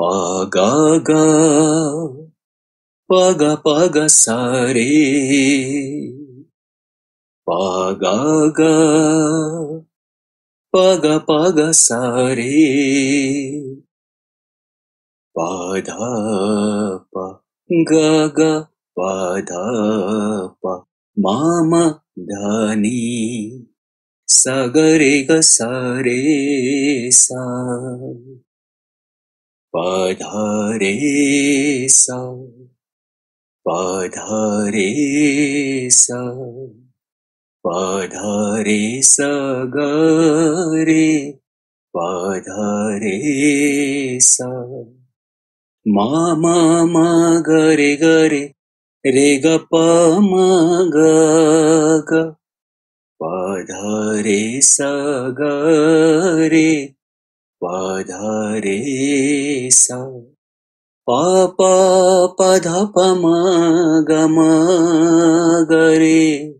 పాగాగా పగ పగ సారే పాగాగా పగ పగ సారే పాధా గగ పాధ మామ ధాని సగరే గ సారే సా पधरे सधरे स पधरे सगरे पधरे स मा गरे रे ग म ग पधरे सगरे पधरे सा पापा पधपमा गमा गरे